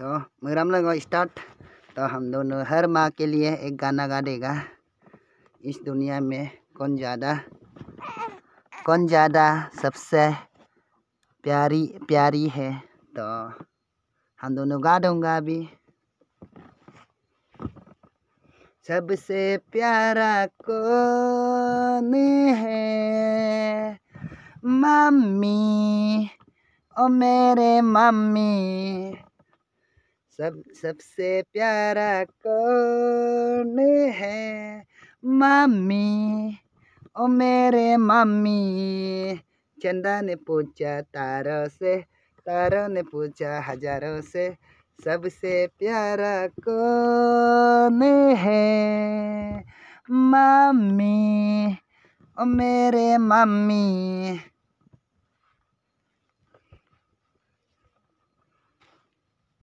तो मगराम लगाओ स्टार्ट तो हम दोनों हर माँ के लिए एक गाना गा देगा इस दुनिया में कौन ज़्यादा कौन ज़्यादा सबसे प्यारी प्यारी है तो हम दोनों गा दूँगा अभी सबसे प्यारा कौन है मम्मी ओ मेरे मम्मी सब सबसे प्यारा कौन है मामी ओ मेरे मम्मी चंदा ने पूछा तारों से तारों ने पूछा हजारों से सबसे प्यारा कौन है मामी ओ मेरे मम्मी